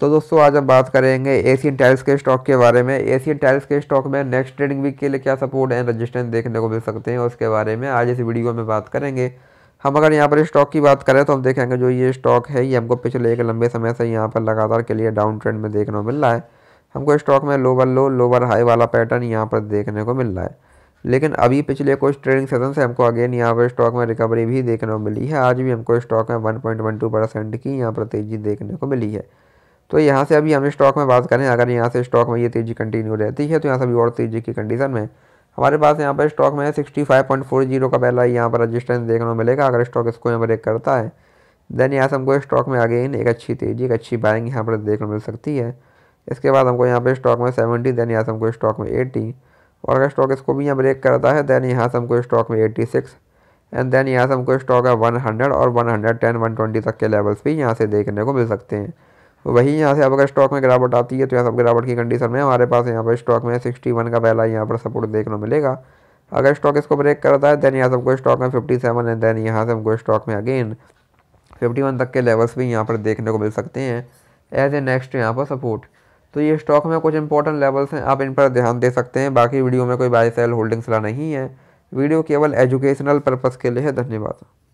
तो दोस्तों आज हम बात करेंगे एशियन टाइल्स के स्टॉक के बारे में एशियन टाइल्स के स्टॉक में नेक्स्ट ट्रेडिंग वीक के लिए क्या सपोर्ट एंड रजिस्टेंस देखने को मिल सकते हैं उसके बारे में आज इस वीडियो में बात करेंगे हम अगर यहाँ पर स्टॉक की बात करें तो हम देखेंगे जो ये स्टॉक है ये हमको पिछले एक लंबे समय से यहाँ पर लगातार के लिए डाउन ट्रेंड में देखने को मिल रहा है हमको स्टॉक में लोवर लो लोवर हाई वाला पैटर्न यहाँ पर देखने को मिल रहा है लेकिन अभी पिछले कुछ ट्रेडिंग सेशन से हमको अगेन यहाँ पर स्टॉक में रिकवरी भी देखने को मिली है आज भी हमको स्टॉक में 1.12 परसेंट की यहाँ पर तेज़ी देखने को मिली है तो यहाँ से अभी हम स्टॉक में बात करें अगर यहाँ से स्टॉक में ये तेज़ी कंटिन्यू रहती है तो यहाँ से अभी और तेज़ी की कंडीशन में हमारे पास यहाँ पर स्टॉक में sixty five point four zero का पहला यहाँ पर रजिस्टेंस देखने को मिलेगा अगर स्टॉक इसको यहाँ ब्रेक करता है देन यहाँ से हमको स्टॉक में अगेन एक अच्छी तेज़ी एक अच्छी बाइंग यहाँ पर देखने को मिल सकती है इसके बाद हमको यहाँ पर स्टॉक में सेवेंटी देन यहाँ से हमको स्टॉक में एट्टी और अगर स्टॉक इसको भी यहाँ ब्रेक करता है देन यहाँ से हमको स्टॉक में एट्टी सिक्स एंड देन यहाँ से हमको स्टॉक है वन हंड्रेड और one hundred ten one twenty तक के लेवल्स भी यहाँ से देखने को मिल सकते हैं वही यहाँ से अब अगर स्टॉक में गिरावट आती है तो यहाँ सब गिरावट की कंडीशन में हमारे पास यहाँ पर स्टॉक में सिक्सटी वन का पहला यहाँ पर सपोर्ट देखने मिलेगा अगर स्टॉक इसको ब्रेक करता है देन यहाँ से हमको स्टॉक में फिफ्टी सेवन एंड देन यहाँ से हमको स्टॉक में अगेन फिफ्टी वन तक के लेवल्स भी यहाँ पर देखने को मिल सकते हैं एज ए नेक्स्ट यहाँ पर सपोर्ट तो ये स्टॉक में कुछ इंपॉर्टेंट लेवल्स हैं आप इन पर ध्यान दे सकते हैं बाकी वीडियो में कोई बाय सेल होल्डिंग्स ला नहीं है वीडियो केवल एजुकेशनल पर्पज़ के लिए है धन्यवाद